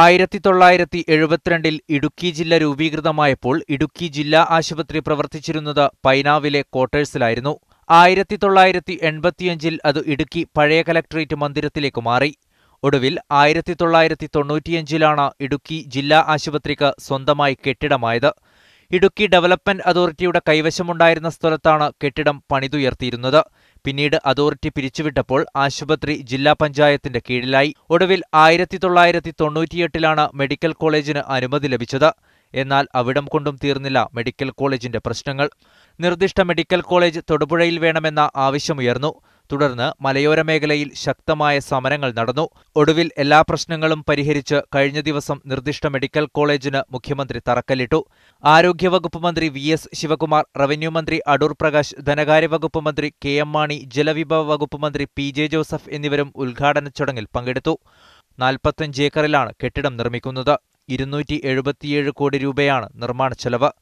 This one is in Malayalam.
ആയിരത്തി തൊള്ളായിരത്തി എഴുപത്തിരണ്ടിൽ ഇടുക്കി ജില്ല രൂപീകൃതമായപ്പോൾ ഇടുക്കി ജില്ലാ ആശുപത്രി പ്രവർത്തിച്ചിരുന്നത് പൈനാവിലെ ക്വാർട്ടേഴ്സിലായിരുന്നു ആയിരത്തി തൊള്ളായിരത്തി എൺപത്തിയഞ്ചിൽ അത് ഇടുക്കി പഴയ കലക്ടറേറ്റ് മന്ദിരത്തിലേക്ക് മാറി ഒടുവിൽ ആയിരത്തി തൊള്ളായിരത്തി തൊണ്ണൂറ്റിയഞ്ചിലാണ് ഇടുക്കി ജില്ലാ ആശുപത്രിക്ക് സ്വന്തമായി കെട്ടിടമായത് ഇടുക്കി ഡെവലപ്മെന്റ് അതോറിറ്റിയുടെ കൈവശമുണ്ടായിരുന്ന സ്ഥലത്താണ് കെട്ടിടം പണിതുയർത്തിയിരുന്നത് പിന്നീട് അതോറിറ്റി പിരിച്ചുവിട്ടപ്പോൾ ആശുപത്രി ജില്ലാ പഞ്ചായത്തിന്റെ കീഴിലായി ഒടുവിൽ ആയിരത്തി തൊള്ളായിരത്തി തൊണ്ണൂറ്റിയെട്ടിലാണ് മെഡിക്കൽ കോളേജിന് അനുമതി ലഭിച്ചത് എന്നാൽ അവിടം കൊണ്ടും തീർന്നില്ല മെഡിക്കൽ കോളേജിന്റെ പ്രശ്നങ്ങൾ നിർദ്ദിഷ്ട മെഡിക്കൽ കോളേജ് തൊടുപുഴയിൽ വേണമെന്ന ആവശ്യമുയർന്നു തുടർന്ന് മലയോര മേഖലയിൽ ശക്തമായ സമരങ്ങൾ നടന്നു ഒടുവിൽ എല്ലാ പ്രശ്നങ്ങളും പരിഹരിച്ച് കഴിഞ്ഞ ദിവസം നിർദ്ദിഷ്ട മെഡിക്കൽ കോളേജിന് മുഖ്യമന്ത്രി തറക്കല്ലിട്ടു ആരോഗ്യവകുപ്പ് മന്ത്രി വി എസ് ശിവകുമാർ റവന്യൂ മന്ത്രി അടൂർ പ്രകാശ് ധനകാര്യവകുപ്പ് മന്ത്രി കെ എം മാണി ജലവിഭവ വകുപ്പ് മന്ത്രി പി ജെ ജോസഫ് എന്നിവരും ഉദ്ഘാടന ചടങ്ങിൽ പങ്കെടുത്തു നാൽപ്പത്തഞ്ച് ഏക്കറിലാണ് കെട്ടിടം നിർമ്മിക്കുന്നത് ഇരുന്നൂറ്റി എഴുപത്തിയേഴ് കോടി രൂപയാണ് നിർമ്മാണ ചെലവ്